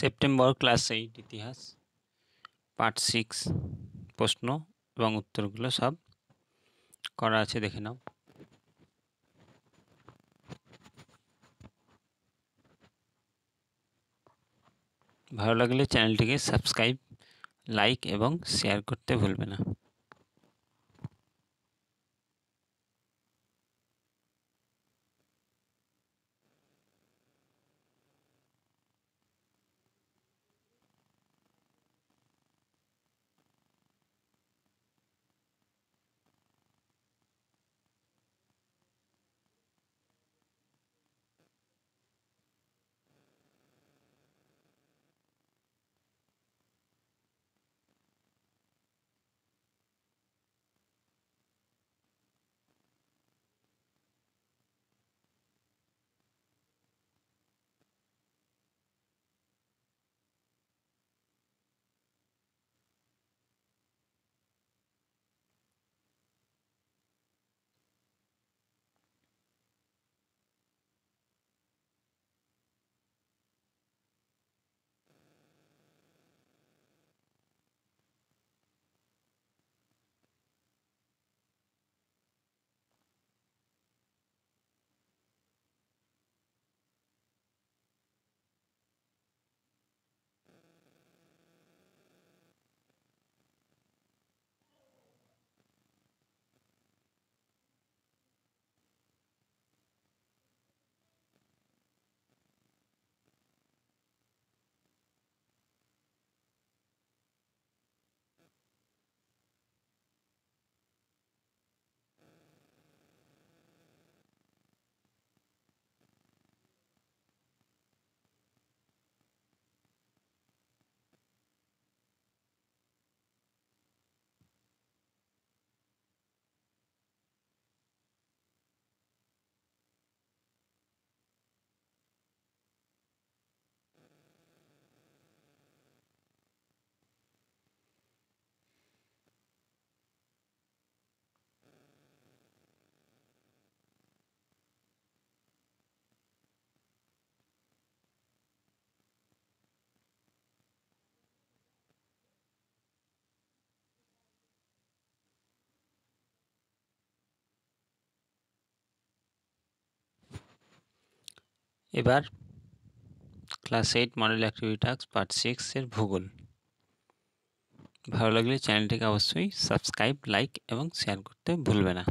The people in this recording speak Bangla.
সেপ্টেম্বর ক্লাস এইট ইতিহাস পার্ট সিক্স প্রশ্ন এবং উত্তরগুলো সব করা আছে দেখে নাও ভালো লাগলে চ্যানেলটিকে সাবস্ক্রাইব লাইক এবং শেয়ার করতে ভুলবে না এবার class eight model activity task part সিক্সের ভূগোল ভালো লাগলে চ্যানেলটিকে অবশ্যই সাবস্ক্রাইব লাইক এবং শেয়ার করতে ভুলবে না